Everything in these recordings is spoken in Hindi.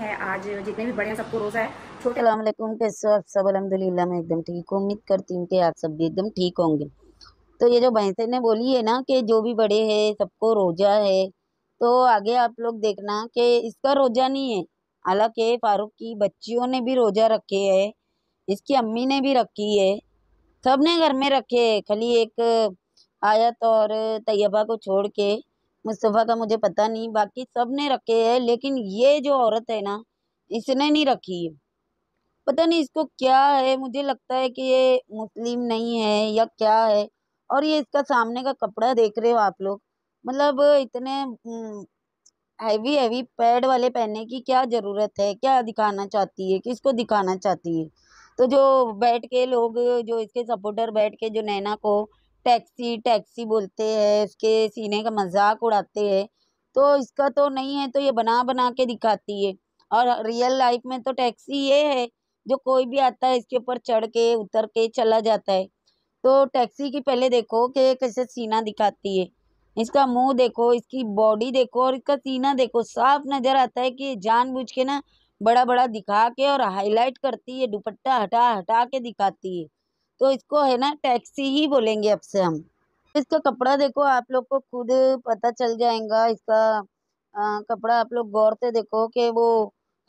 है आज जितने भी बड़े हैं सबको रोज़ा है छोटे अलमैकम के सब सब अलहमदिल्ला मैं एकदम ठीक हूँ उम्मीद करती हूँ कि आप सब भी एकदम ठीक होंगे तो ये जो भैंसे ने बोली है ना कि जो भी बड़े हैं सबको रोज़ा है तो आगे आप लोग देखना कि इसका रोज़ा नहीं है हालांकि फारूक की बच्चियों ने भी रोज़ा रखे है इसकी अम्मी ने भी रखी है सब ने घर में रखे है खाली एक आयत और तैयबा को छोड़ के मुस्तफ़ा का मुझे पता नहीं बाकी सब ने रखे है लेकिन ये जो औरत है ना इसने नहीं रखी है पता नहीं इसको क्या है मुझे लगता है कि ये मुस्लिम नहीं है या क्या है और ये इसका सामने का कपड़ा देख रहे हो आप लोग मतलब इतने हैवी हम्म, हैवी पैड वाले पहनने की क्या ज़रूरत है क्या दिखाना चाहती है किसको दिखाना चाहती है तो जो बैठ के लोग जो इसके सपोर्टर बैठ के जो नैना को टैक्सी टैक्सी बोलते हैं उसके सीने का मजाक उड़ाते हैं तो इसका तो नहीं है तो ये बना बना के दिखाती है और रियल लाइफ में तो टैक्सी ये है जो कोई भी आता है इसके ऊपर चढ़ के उतर के चला जाता है तो टैक्सी की पहले देखो कि कैसे सीना दिखाती है इसका मुंह देखो इसकी बॉडी देखो और इसका सीना देखो साफ नज़र आता है कि जानबूझ के ना बड़ा बड़ा दिखा के और हाईलाइट करती है दुपट्टा हटा हटा के दिखाती है तो इसको है ना टैक्सी ही बोलेंगे अब से हम इसका कपड़ा देखो आप लोग को खुद पता चल जाएगा इसका आ, कपड़ा आप लोग गौर से देखो कि वो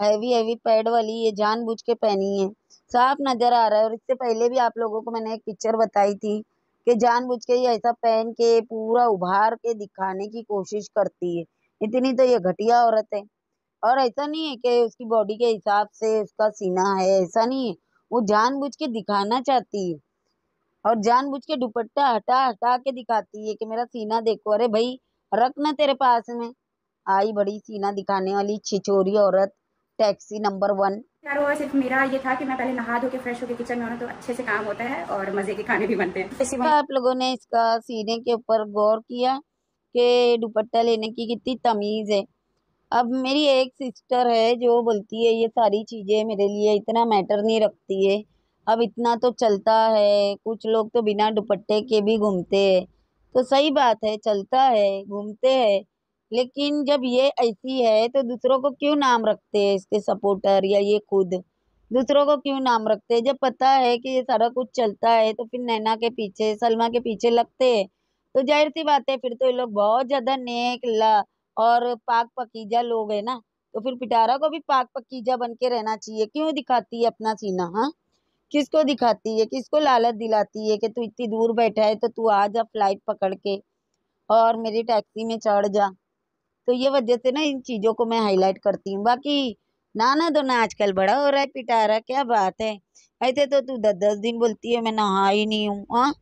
हैवी हैवी पैड वाली ये जानबूझ के पहनी है साफ नज़र आ रहा है और इससे पहले भी आप लोगों को मैंने एक पिक्चर बताई थी कि बुझ के ये ऐसा पहन के पूरा उभार के दिखाने की कोशिश करती है इतनी तो ये घटिया औरत है और ऐसा नहीं है कि उसकी बॉडी के हिसाब से उसका सीना है ऐसा नहीं है वो जानबूझ के दिखाना चाहती है और जानबूझ के दुपट्टा हटा हटा के दिखाती है कि मेरा सीना देखो अरे भाई रख ना तेरे पास में आई बड़ी सीना दिखाने वाली छिछोरी औरत टैक्सी नंबर वन मेरा ये था कि मैं पहले नहा धो के फ्रेश होकर किचन में तो अच्छे से काम होता है और मजे के खाने भी बनते हैं तो आप लोगों ने इसका सीने के ऊपर गौर किया कि दुपट्टा लेने की कितनी तमीज है अब मेरी एक सिस्टर है जो बोलती है ये सारी चीज़ें मेरे लिए इतना मैटर नहीं रखती है अब इतना तो चलता है कुछ लोग तो बिना दुपट्टे के भी घूमते हैं तो सही बात है चलता है घूमते हैं लेकिन जब ये ऐसी है तो दूसरों को क्यों नाम रखते हैं इसके सपोर्टर या ये खुद दूसरों को क्यों नाम रखते हैं जब पता है कि ये सारा कुछ चलता है तो फिर नैना के पीछे सलमा के पीछे लगते हैं तो जाहिर सी बात है फिर तो ये लोग बहुत ज़्यादा नेक ला और पाक पकीजा लोग है ना तो फिर पिटारा को भी पाक पकीजा बन के रहना चाहिए क्यों दिखाती है अपना सीना हाँ किसको दिखाती है किसको लालच दिलाती है कि तू इतनी दूर बैठा है तो तू आ जा फ्लाइट पकड़ के और मेरी टैक्सी में चढ़ जा तो ये वजह से ना इन चीज़ों को मैं हाईलाइट करती हूँ बाकी नाना तो ना आजकल बड़ा हो रहा है पिटारा क्या बात है ऐसे तो तू दस दस दिन बोलती है मैं नहा ही नहीं हूँ हाँ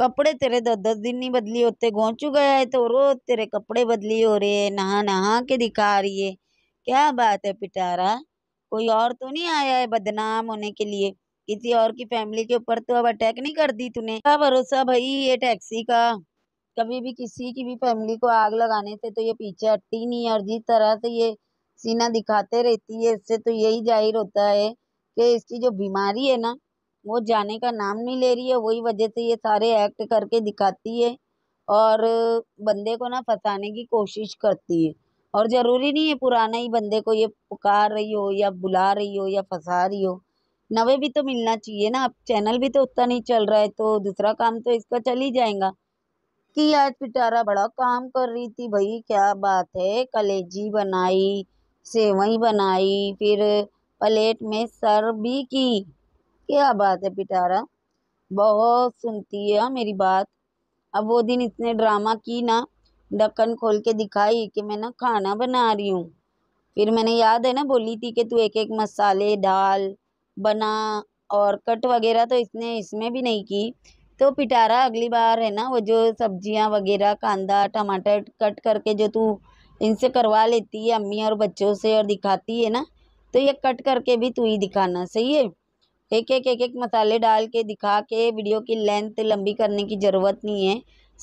कपड़े तेरे दस दस दिन नहीं बदली होते गोंचू गया है तो रोज तेरे कपड़े बदली हो रहे है नहा नहा के दिखा रही है क्या बात है पिटारा कोई और तो नहीं आया है बदनाम होने के लिए किसी और की फैमिली के ऊपर तो अब अटैक नहीं कर दी तूने क्या भरोसा भाई ये टैक्सी का कभी भी किसी की भी फैमिली को आग लगाने से तो ये पीछे हटती नहीं और जिस तरह से ये सीना दिखाते रहती है इससे तो यही जाहिर होता है कि इसकी जो बीमारी है ना वो जाने का नाम नहीं ले रही है वही वजह से ये सारे एक्ट करके दिखाती है और बंदे को ना फंसाने की कोशिश करती है और ज़रूरी नहीं है पुराना ही बंदे को ये पुकार रही हो या बुला रही हो या फंसा रही हो नवे भी तो मिलना चाहिए ना अब चैनल भी तो उतना नहीं चल रहा है तो दूसरा काम तो इसका चल ही जाएगा कि आज पिटारा बड़ा काम कर रही थी भाई क्या बात है कलेजी बनाई सेवई बनाई फिर प्लेट में सर्व भी की क्या बात है पिटारा बहुत सुनती है हाँ मेरी बात अब वो दिन इतने ड्रामा की ना ढक्कन खोल के दिखाई कि मैं ना खाना बना रही हूँ फिर मैंने याद है ना बोली थी कि तू एक एक मसाले डाल बना और कट वगैरह तो इसने इसमें भी नहीं की तो पिटारा अगली बार है ना वो जो सब्जियाँ वगैरह कांदा टमाटर कट करके जो तू इनसे करवा लेती है अम्मी और बच्चों से और दिखाती है ना तो ये कट करके भी तू ही दिखाना सही है एक एक एक एक मसाले डाल के दिखा के वीडियो की लेंथ लंबी करने की ज़रूरत नहीं है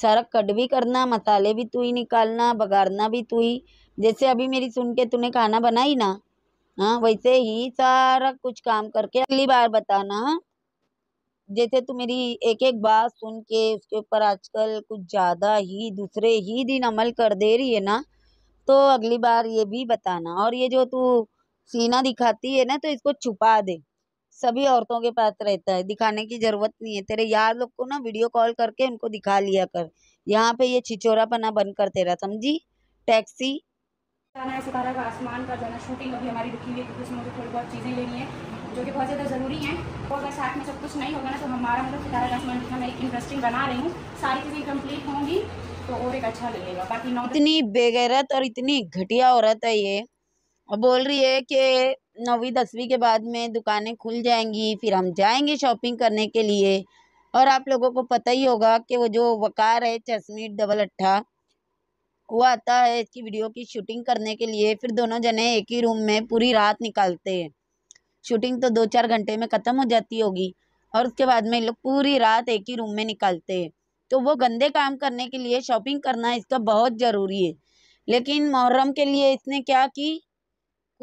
सारा कट भी करना मसाले भी तू ही निकालना बघाड़ना भी तू ही जैसे अभी मेरी सुन के तूने खाना बनाई ना हाँ वैसे ही सारा कुछ काम करके अगली बार बताना जैसे तू मेरी एक एक बात सुन के उसके ऊपर आजकल कुछ ज़्यादा ही दूसरे ही दिन अमल कर दे रही है ना तो अगली बार ये भी बताना और ये जो तू सीना दिखाती है ना तो इसको छुपा दे सभी औरतों के पास रहता है दिखाने की जरूरत नहीं है तेरे यार लोग को ना वीडियो कॉल करके उनको दिखा लिया कर यहाँ पे ये छिचोरा पना बंद कर तेरा समझी टैक्सी जाना है सितारा का आसमान का जाना शूटिंग अभी हमारी रुकी हुई है क्योंकि मुझे थोड़ी बहुत चीज़ें लेनी है जो कि बहुत ज़्यादा ज़रूरी हैं और अगर साथ में सब कुछ नहीं होगा ना तो हमारा मतलब सितारा का आसमान जितना मैं इंटरेस्टिंग बना रही हूँ सारी चीज़ें कम्प्लीट होंगी तो और एक अच्छा लगेगा बाकी इतनी बेगैरत और इतनी घटिया औरत है ये और बोल रही है कि नौवीं दसवीं के बाद में दुकानें खुल जाएंगी फिर हम जाएंगे शॉपिंग करने के लिए और आप लोगों को पता ही होगा कि वो जो वकार है चश्मीट डबल अट्ठा वो आता है इसकी वीडियो की शूटिंग करने के लिए फिर दोनों जने एक ही रूम में पूरी रात निकालते हैं शूटिंग तो दो चार घंटे में ख़त्म हो जाती होगी और उसके बाद में लोग पूरी रात एक ही रूम में निकालते हैं तो वो गंदे काम करने के लिए शॉपिंग करना इसका बहुत ज़रूरी है लेकिन मुहर्रम के लिए इसने क्या की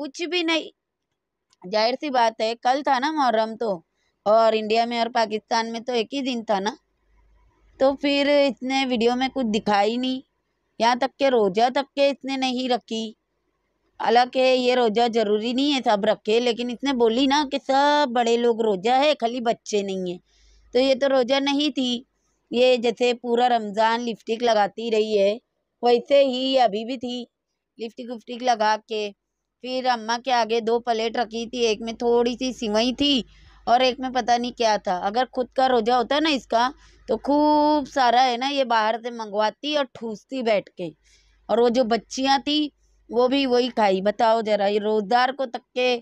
कुछ भी नहीं जाहिर सी बात है कल था ना मुहर्रम तो और इंडिया में और पाकिस्तान में तो एक ही दिन था ना तो फिर इसने वीडियो में कुछ दिखाई नहीं यहाँ तक के रोज़ा तक के इसने नहीं रखी हालांकि ये रोज़ा ज़रूरी नहीं है सब रखे लेकिन इसने बोली ना कि सब बड़े लोग रोज़ा है खाली बच्चे नहीं है तो ये तो रोज़ा नहीं थी ये जैसे पूरा रमज़ान लिपस्टिक लगाती रही है वैसे ही अभी भी थी लिपस्टिक उपस्टिक लगा के फिर अम्मा के आगे दो प्लेट रखी थी एक में थोड़ी सी सिवई थी और एक में पता नहीं क्या था अगर खुद का रोजा होता ना इसका तो खूब सारा है ना ये बाहर से मंगवाती और ठूसती बैठ के और वो जो बच्चियाँ थी वो भी वही खाई बताओ जरा ये रोज़दार को तक के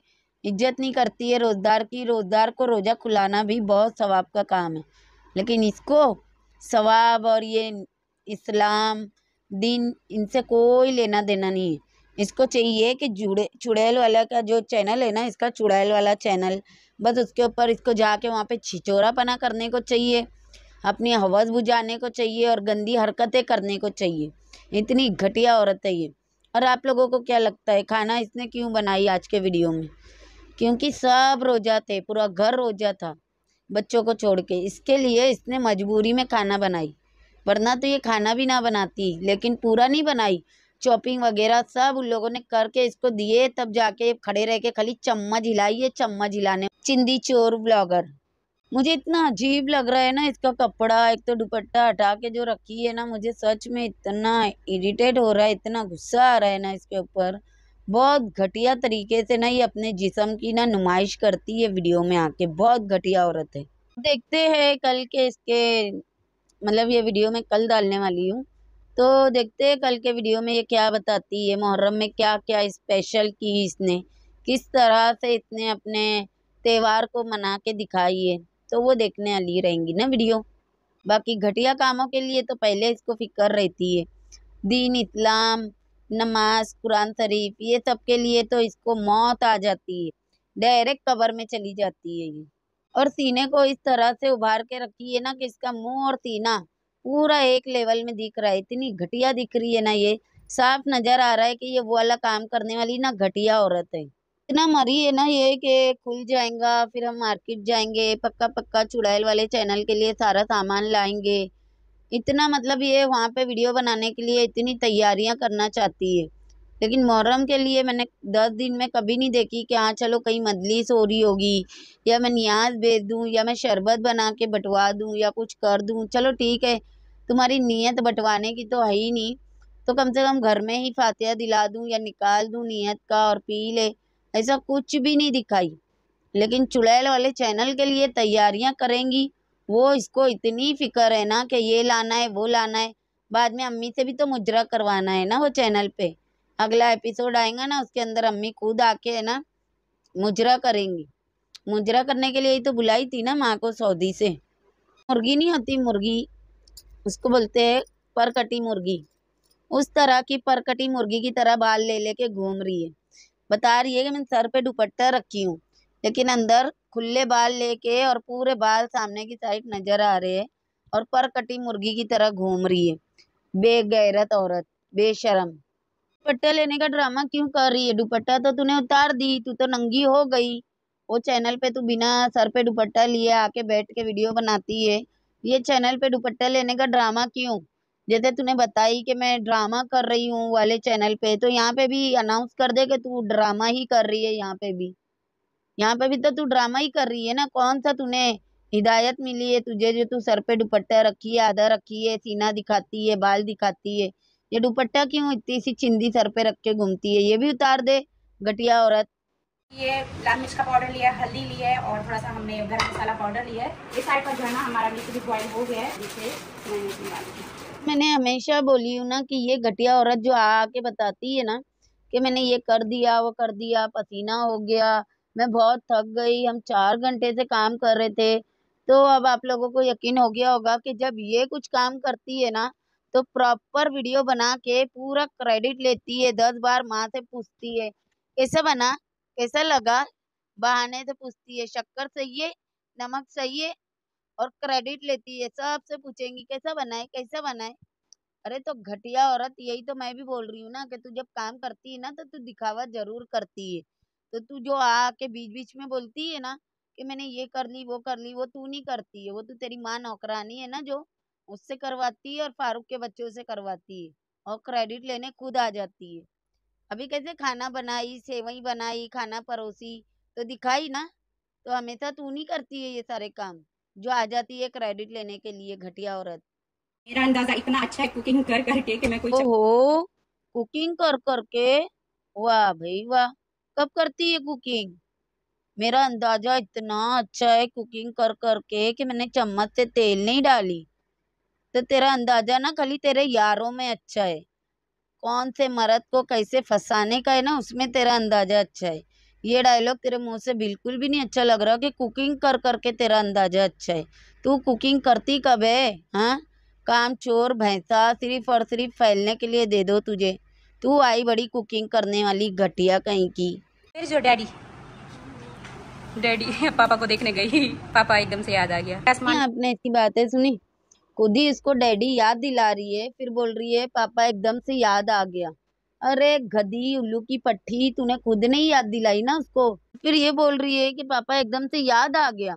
इज्जत नहीं करती है रोज़दार की रोज़दार को रोज़ा खुलाना भी बहुत सवाब का काम है लेकिन इसको सवाब और ये इस्लाम दिन इनसे कोई लेना देना नहीं है इसको चाहिए कि जुड़े चुड़ैल वाला का जो चैनल है ना इसका चुड़ैल वाला चैनल बस उसके ऊपर इसको जाके वहाँ पे छिचोरापना करने को चाहिए अपनी हवस बुझाने को चाहिए और गंदी हरकतें करने को चाहिए इतनी घटिया औरत है ये और आप लोगों को क्या लगता है खाना इसने क्यों बनाई आज के वीडियो में क्योंकि सब रोजा थे पूरा घर रोजा था बच्चों को छोड़ के इसके लिए इसने मजबूरी में खाना बनाई वरना तो ये खाना भी ना बनाती लेकिन पूरा नहीं बनाई चॉपिंग वगैरह सब उन लोगों ने करके इसको दिए तब जाके खड़े रह के खाली चम्मच हिलाई है चम्मच हिलाने चिंदी चोर ब्लॉगर मुझे इतना अजीब लग रहा है ना इसका कपड़ा एक तो दुपट्टा हटा के जो रखी है ना मुझे सच में इतना इरिटेट हो रहा है इतना गुस्सा आ रहा है ना इसके ऊपर बहुत घटिया तरीके से ना ये अपने जिसम की ना नुमाइश करती है वीडियो में आके बहुत घटिया औरत है देखते हैं कल के इसके मतलब ये वीडियो में कल डालने वाली हूँ तो देखते हैं कल के वीडियो में ये क्या बताती है मुहर्रम में क्या क्या स्पेशल की इसने किस तरह से इसने अपने त्यौहार को मना के दिखाई है तो वो देखने वाली रहेंगी ना वीडियो बाकी घटिया कामों के लिए तो पहले इसको फिक्र रहती है दीन इस्लाम नमाज कुरान शरीफ ये सब के लिए तो इसको मौत आ जाती है डायरेक्ट कबर में चली जाती है ये और सीने को इस तरह से उभार के रखी है ना कि इसका मुंह और सीना पूरा एक लेवल में दिख रहा है इतनी घटिया दिख रही है ना ये साफ नजर आ रहा है कि ये वो वाला काम करने वाली ना घटिया औरत है इतना मरी है ना ये कि खुल जाएगा फिर हम मार्केट जाएंगे पक्का पक्का चुड़ैल वाले चैनल के लिए सारा सामान लाएंगे इतना मतलब ये वहाँ पे वीडियो बनाने के लिए इतनी तैयारियां करना चाहती है लेकिन मुहर्रम के लिए मैंने दस दिन में कभी नहीं देखी कि हाँ चलो कहीं मदलिस हो रही होगी या मैं न्याज भेज दूँ या मैं शरबत बना के बंटवा दूँ या कुछ कर दूँ चलो ठीक है तुम्हारी नीयत बंटवाने की तो है ही नहीं तो कम से कम घर में ही फातह दिला दूँ या निकाल दूँ नीयत का और पी ले ऐसा कुछ भी नहीं दिखाई लेकिन चुड़ैल वाले चैनल के लिए तैयारियाँ करेंगी वो इसको इतनी फिक्र है ना कि ये लाना है वो लाना है बाद में अम्मी से भी तो मुजरा करवाना है ना वो चैनल पे अगला एपिसोड आएगा ना उसके अंदर अम्मी खुद आके है ना मुजरा करेंगी मुजरा करने के लिए ही तो बुलाई थी ना माँ को सऊदी से मुर्गी नहीं होती मुर्गी उसको बोलते हैं परकटी मुर्गी उस तरह की परकटी मुर्गी की तरह बाल ले लेके घूम रही है बता रही है कि मैं सर पे दुपट्टा रखी हूँ लेकिन अंदर खुले बाल लेके और पूरे बाल सामने की साइड नजर आ रहे हैं और परकटी मुर्गी की तरह घूम रही है बेगैरत औरत बेशरम दुपट्टा लेने का ड्रामा क्यों कर रही है दुपट्टा तो तूने उतार दी तू तो नंगी हो गई वो चैनल पे तू बिना सर पे दुपट्टा लिए आके बैठ के वीडियो बनाती है ये चैनल पे दुपट्टा लेने का ड्रामा क्यों जैसे तूने बताई कि मैं ड्रामा कर रही हूँ वाले चैनल पे तो यहाँ पे भी अनाउंस कर दे कि तू ड्रामा ही कर रही है यहाँ पे भी यहाँ पे भी तो तू ड्रामा ही कर रही है ना कौन सा तूने हिदायत मिली है तुझे जो तू सर पे दुपट्टा रखी है आधा रखी है सीना दिखाती है बाल दिखाती है ये दुपट्टा क्यों इतनी सी चिंदी सर पे रख के घूमती है ये भी उतार दे घटिया औरत ये लाल मिर्च का पाउडर लिया है हल्दी लिया है और थोड़ा सा हमने गरम मसाला पाउडर लिया है इस साइड का जो है ना हमारा मिर्च भी बॉइल हो गया है जिसे मैंने मैंने हमेशा बोली हूँ ना कि ये घटिया औरत जो आके बताती है ना कि मैंने ये कर दिया वो कर दिया पसीना हो गया मैं बहुत थक गई हम चार घंटे से काम कर रहे थे तो अब आप लोगों को यकीन हो गया होगा कि जब ये कुछ काम करती है ना तो प्रॉपर वीडियो बना के पूरा क्रेडिट लेती है दस बार माँ से पूछती है कैसा बना कैसा लगा बहाने से पूछती है शक्कर सही है नमक सही है और क्रेडिट लेती है से पूछेंगी कैसा बनाए कैसा बनाए अरे तो घटिया औरत यही तो मैं भी बोल रही हूँ ना कि तू जब काम करती है ना तो तू दिखावा जरूर करती है तो तू जो आके बीच बीच में बोलती है ना कि मैंने ये कर ली वो कर ली वो तू नहीं करती है वो तो तेरी माँ नौकरानी है ना जो उससे करवाती है और फारूक के बच्चों से करवाती है और क्रेडिट लेने खुद आ जाती है अभी कैसे खाना बनाई सेवई बनाई खाना परोसी तो दिखाई ना तो हमेशा तू नहीं करती है ये सारे काम जो आ जाती है क्रेडिट लेने के लिए घटिया औरत मेरा अंदाजा इतना अच्छा है कुकिंग कर करके कि मैं कोई ओहो कुकिंग कर करके वाह भाई वाह कब करती है कुकिंग मेरा अंदाजा इतना अच्छा है कुकिंग कर करके कि मैंने चम्मच से तेल नहीं डाली तो तेरा अंदाजा ना खाली तेरे यारों में अच्छा है कौन से मर्द को कैसे फंसाने का है ना उसमें तेरा अंदाजा अच्छा है ये डायलॉग तेरे मुंह से बिल्कुल भी नहीं अच्छा लग रहा कि कुकिंग कर करके तेरा अंदाजा अच्छा है तू कुकिंग करती कब है हाँ काम चोर भैंसा सिर्फ और सिर्फ फैलने के लिए दे दो तुझे तू आई बड़ी कुकिंग करने वाली घटिया कहीं की फिर जो डैडी डैडी पापा को देखने गई पापा एकदम से याद आ गया आपने ऐसी बातें सुनी खुद ही इसको डैडी याद दिला रही है फिर बोल रही है पापा एकदम से याद आ गया अरे गधी उल्लू की पट्टी तूने खुद ने ही याद दिलाई ना उसको फिर ये बोल रही है कि पापा एकदम से याद आ गया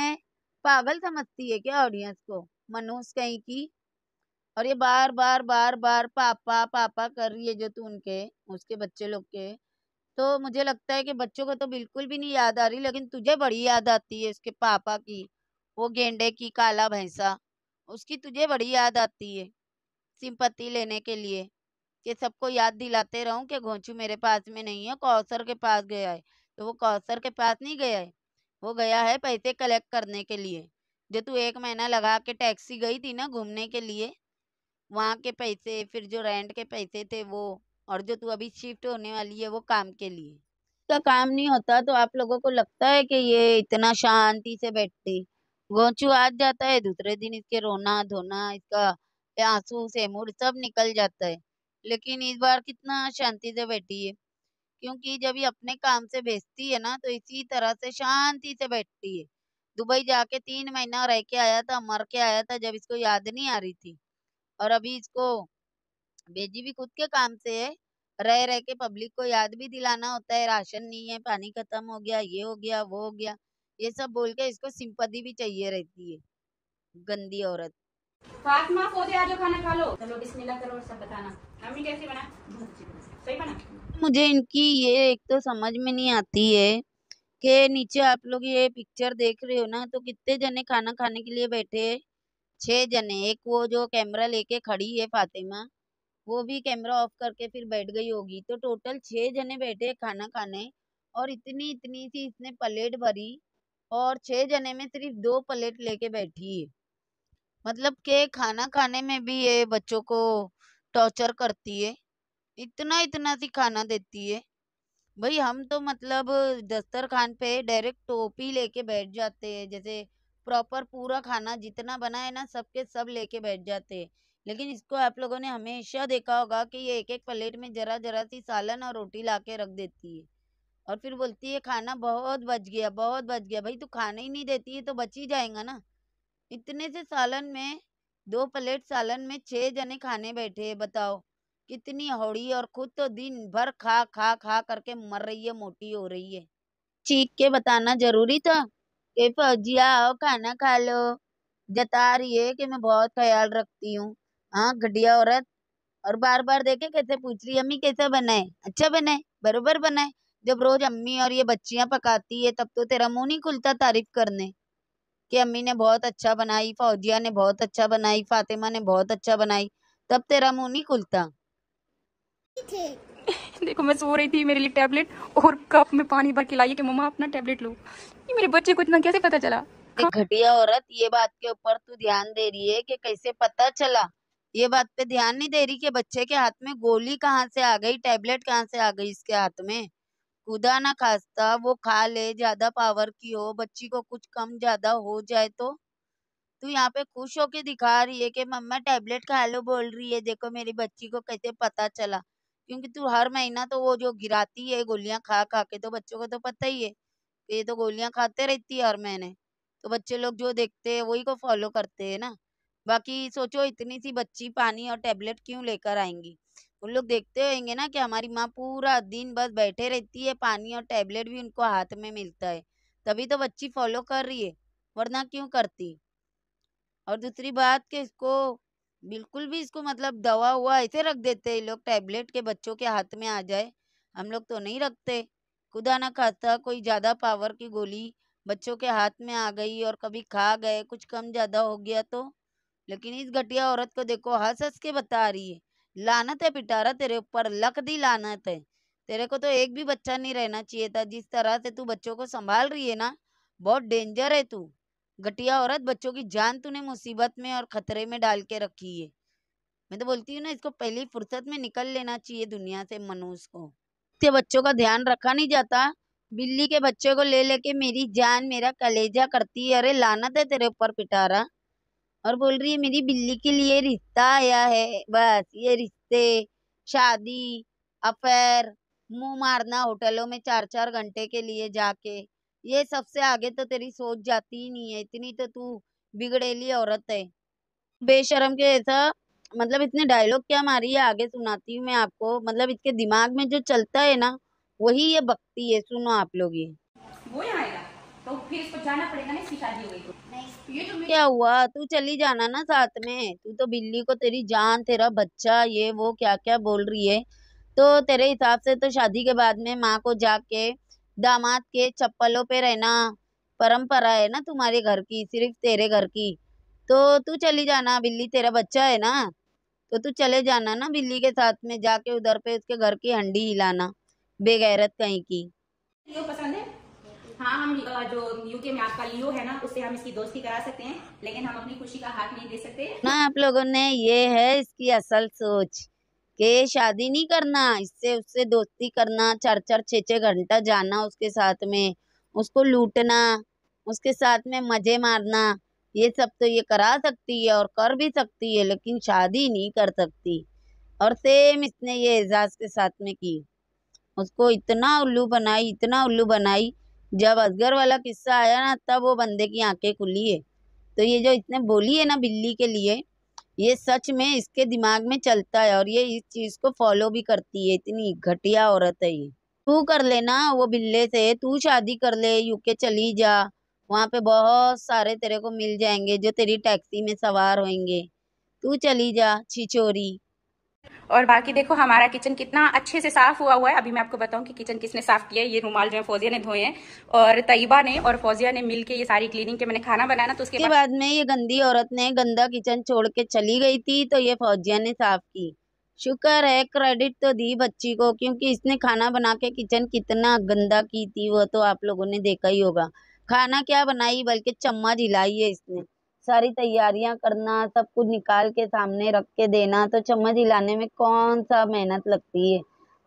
ए, पागल समझती है क्या ऑडियंस को मनुष कहीं की और ये बार बार बार बार पापा पापा कर रही है जो तू उनके उसके बच्चे लोग के तो मुझे लगता है कि बच्चों को तो बिल्कुल भी नहीं याद आ रही लेकिन तुझे बड़ी याद आती है उसके पापा की वो गेंडे की काला भैंसा उसकी तुझे बड़ी याद आती है सिंपत्ति लेने के लिए कि सबको याद दिलाते रहूं कि घोंचू मेरे पास में नहीं है कौसर के पास गया है तो वो कौसर के पास नहीं गया है वो गया है पैसे कलेक्ट करने के लिए जो तू एक महीना लगा के टैक्सी गई थी ना घूमने के लिए वहाँ के पैसे फिर जो रेंट के पैसे थे वो और जो तू अभी शिफ्ट होने वाली है वो काम के लिए तो काम नहीं होता तो आप लोगों को लगता है कि ये इतना शांति से बैठती गोचू आ जाता है दूसरे दिन इसके रोना धोना इसका आंसू से मूड सब निकल जाता है लेकिन इस बार कितना शांति से बैठी है क्योंकि जब ये अपने काम से भेजती है ना तो इसी तरह से शांति से बैठती है दुबई जाके तीन महीना रह के आया था मर के आया था जब इसको याद नहीं आ रही थी और अभी इसको भेजी भी खुद के काम से है रह रह के पब्लिक को याद भी दिलाना होता है राशन नहीं है पानी खत्म हो गया ये हो गया वो हो गया ये सब बोल के इसको सिंपति भी चाहिए रहती है गंदी औरत फातिमा फौजी आज खाना खा लो चलो बिस्मिल्लाह करो सब बताना मम्मी कैसे बना सही बना मुझे इनकी ये एक तो समझ में नहीं आती है के नीचे आप लोग ये पिक्चर देख रहे हो ना तो कितने जने खाना खाने के लिए बैठे छह जने एक वो जो कैमरा लेके खड़ी है फातिमा वो भी कैमरा ऑफ करके फिर बैठ गई होगी तो टोटल छह जने बैठे खाना खाने और इतनी इतनी सी इसने प्लेट भरी और छह जने में सिर्फ दो प्लेट लेके बैठी है मतलब के खाना खाने में भी ये बच्चों को टॉर्चर करती है इतना इतना सी खाना देती है भाई हम तो मतलब दस्तरखान पे डायरेक्ट टोपी लेके बैठ जाते हैं जैसे प्रॉपर पूरा खाना जितना बना है ना सबके सब लेके बैठ जाते हैं लेकिन इसको आप लोगों ने हमेशा देखा होगा कि ये एक एक प्लेट में जरा जरा सी सालन और रोटी ला के रख देती है और फिर बोलती है खाना बहुत बच गया बहुत बच गया भाई तू खाना ही नहीं देती है तो बच ही जाएगा ना इतने से सालन में दो प्लेट सालन में छः जने खाने बैठे है बताओ कितनी हौड़ी और खुद तो दिन भर खा खा खा करके मर रही है मोटी हो रही है चीख के बताना जरूरी था कि फौजी आओ खाना खा लो जता रही है कि मैं बहुत ख्याल रखती हूँ हाँ घटिया औरत और बार बार देखे कैसे पूछ रही है अम्मी कैसा बनाए अच्छा बनाए बरोबर बनाए जब रोज अम्मी और ये बच्चियां पकाती है तब तो तेरा मुंह नहीं खुलता तारीफ करने कि अम्मी ने बहुत अच्छा बनाई फौजिया ने बहुत अच्छा बनाई फातिमा ने बहुत अच्छा बनाई तब तेरा मुंह नहीं खुलता देखो मैं सो रही थी मेरे लिए टैबलेट और कप में पानी भर के लाइए कि मम्मा अपना टैबलेट लो ये मेरे बच्चे को इतना कैसे पता चला घटिया औरत ये बात के ऊपर तू ध्यान दे रही है कि कैसे पता चला ये बात पे ध्यान नहीं दे रही कि बच्चे के हाथ में गोली कहाँ से आ गई टैबलेट कहाँ से आ गई इसके हाथ में खुदा ना खास्ता वो खा ले ज्यादा पावर की हो बच्ची को कुछ कम ज्यादा हो जाए तो तू यहाँ पे खुश होके दिखा रही है कि मम्मा टैबलेट खा लो बोल रही है देखो मेरी बच्ची को कैसे पता चला क्योंकि तू हर महीना तो वो जो गिराती है गोलियां खा खा के तो बच्चों को तो पता ही है कि ये तो गोलियां खाते रहती है हर महीने तो बच्चे लोग जो देखते हैं वही को फॉलो करते हैं ना बाकी सोचो इतनी सी बच्ची पानी और टेबलेट क्यों लेकर आएंगी उन लोग देखते होंगे ना कि हमारी माँ पूरा दिन बस बैठे रहती है पानी और टैबलेट भी उनको हाथ में मिलता है तभी तो बच्ची फॉलो कर रही है वरना क्यों करती और दूसरी बात कि इसको बिल्कुल भी इसको मतलब दवा हुआ ऐसे रख देते हैं लोग टैबलेट के बच्चों के हाथ में आ जाए हम लोग तो नहीं रखते खुदा ना खाता कोई ज़्यादा पावर की गोली बच्चों के हाथ में आ गई और कभी खा गए कुछ कम ज़्यादा हो गया तो लेकिन इस घटिया औरत को देखो हंस हंस के बता रही है लानत है पिटारा तेरे ऊपर लक दी लानत है तेरे को तो एक भी बच्चा नहीं रहना चाहिए था जिस तरह से तू बच्चों को संभाल रही है ना बहुत डेंजर है तू घटिया औरत बच्चों की जान तूने मुसीबत में और खतरे में डाल के रखी है मैं तो बोलती हूँ ना इसको पहली फुर्सत में निकल लेना चाहिए दुनिया से मनुष्य को इतने बच्चों का ध्यान रखा नहीं जाता बिल्ली के बच्चे को ले लेके मेरी जान मेरा कलेजा करती है अरे लानत है तेरे ऊपर पिटारा और बोल रही है मेरी बिल्ली के लिए रिश्ता आया है बस ये रिश्ते शादी अफेयर मुंह मारना होटलों में चार चार घंटे के लिए जाके ये सबसे आगे तो तेरी सोच जाती ही नहीं है इतनी तो तू बिगड़ेली औरत है बेशरम के ऐसा मतलब इतने डायलॉग क्या मारी है आगे सुनाती हूँ मैं आपको मतलब इसके दिमाग में जो चलता है ना वही ये बकती है सुनो आप लोग ये वो आएगा तो फिर इसको जाना पड़ेगा ना इसकी शादी हो गई तो तो क्या हुआ तू चली जाना ना साथ में तू तो बिल्ली को तेरी जान तेरा बच्चा ये वो क्या क्या बोल रही है तो तेरे हिसाब से तो शादी के बाद में माँ को जाके दामाद के चप्पलों पे रहना परंपरा है ना तुम्हारे घर की सिर्फ तेरे घर की तो तू चली जाना बिल्ली तेरा बच्चा है ना तो तू चले जाना ना बिल्ली के साथ में जाके उधर पे उसके घर की हंडी हिलाना बेगैरत कहीं की पसंद है हाँ हम जो यूके में आपका लियो है ना उससे हम इसकी दोस्ती करा सकते हैं लेकिन हम अपनी खुशी का हाथ नहीं दे सकते ना आप लोगों ने ये है इसकी असल सोच के शादी नहीं करना इससे उससे दोस्ती करना चार चार छः छः घंटा जाना उसके साथ में उसको लूटना उसके साथ में मजे मारना ये सब तो ये करा सकती है और कर भी सकती है लेकिन शादी नहीं कर सकती और सेम इसने ये एजाज के साथ में की उसको इतना उल्लू बनाई इतना उल्लू बनाई जब असगर वाला किस्सा आया ना तब वो बंदे की आंखें खुली है तो ये जो इतने बोली है ना बिल्ली के लिए ये सच में इसके दिमाग में चलता है और ये इस चीज़ को फॉलो भी करती है इतनी घटिया औरत है ये तू कर लेना वो बिल्ले से तू शादी कर ले यूके चली जा वहाँ पे बहुत सारे तेरे को मिल जाएंगे जो तेरी टैक्सी में सवार होंगे तू चली जा छिचोरी और बाकी देखो हमारा किचन कितना अच्छे से साफ हुआ हुआ है अभी मैं आपको बताऊं कि किचन किसने साफ किया है ये रूमाल जो है फौजिया ने धोए हैं और तयबा ने और फौजिया ने मिलके ये सारी क्लीनिंग के मैंने खाना ना तो उसके बाद, बाद में ये गंदी औरत ने गंदा किचन छोड़ के चली गई थी तो ये फौजिया ने साफ की शुक्र है क्रेडिट तो दी बच्ची को क्योंकि इसने खाना बना के किचन कितना गंदा की थी वो तो आप लोगों ने देखा ही होगा खाना क्या बनाई बल्कि चम्मच हिलाई है इसने सारी तैयारियां करना सब कुछ निकाल के सामने रख के देना तो चम्मच हिलाने में कौन सा मेहनत लगती है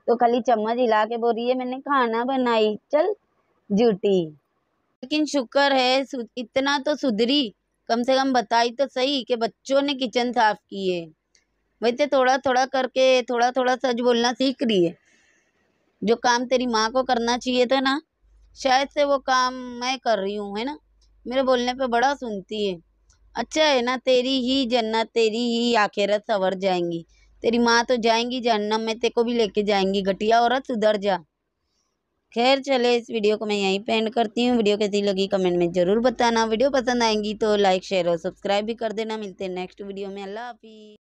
तो खाली चम्मच हिला के बोल रही है मैंने खाना बनाई चल जूटी लेकिन शुक्र है इतना तो सुधरी कम से कम बताई तो सही कि बच्चों ने किचन साफ की है वैसे तो थोड़ा थोड़ा करके थोड़ा थोड़ा सच बोलना सीख रही है जो काम तेरी माँ को करना चाहिए था ना शायद से वो काम मैं कर रही हूँ है ना मेरे बोलने पे बड़ा सुनती है अच्छा है ना तेरी ही जन्नत तेरी ही आखिरत सवर जाएंगी तेरी माँ तो जाएंगी जहन्नम में तेको को भी लेके जाएंगी घटिया औरत सुधर जा खैर चले इस वीडियो को मैं यहीं पे एंड करती हूँ वीडियो कैसी लगी कमेंट में ज़रूर बताना वीडियो पसंद आएंगी तो लाइक शेयर और सब्सक्राइब भी कर देना मिलते हैं नेक्स्ट वीडियो में अल्लाह हाफिज़